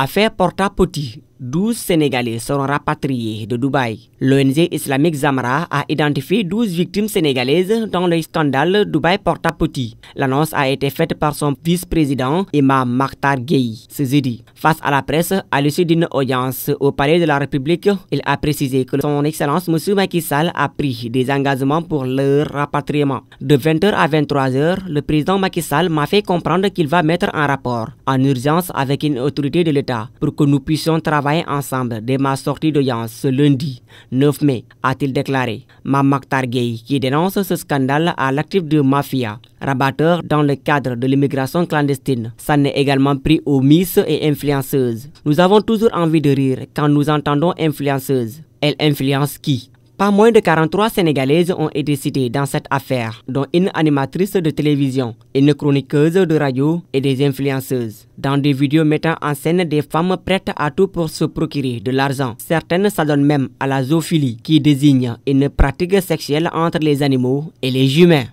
Affaire porta petit 12 Sénégalais seront rapatriés de Dubaï. L'ONG islamique Zamra a identifié 12 victimes sénégalaises dans le scandale Dubaï Porta Petit. L'annonce a été faite par son vice-président Emma Maktar Gueye ce jeudi. Face à la presse, à l'issue d'une audience au Palais de la République, il a précisé que son Excellence M. Macky Sall a pris des engagements pour leur rapatriement. De 20h à 23h, le président Macky Sall m'a fait comprendre qu'il va mettre un rapport en urgence avec une autorité de l'État pour que nous puissions travailler ensemble dès ma sortie d'audience ce lundi 9 mai, a-t-il déclaré. Mamak Targay, qui dénonce ce scandale à l'actif de mafia, rabatteur dans le cadre de l'immigration clandestine, s'en est également pris aux miss et influenceuses. Nous avons toujours envie de rire quand nous entendons influenceuses. Elle influence qui pas moins de 43 Sénégalaises ont été citées dans cette affaire, dont une animatrice de télévision, une chroniqueuse de radio et des influenceuses. Dans des vidéos mettant en scène des femmes prêtes à tout pour se procurer de l'argent, certaines s'adonnent même à la zoophilie, qui désigne une pratique sexuelle entre les animaux et les humains.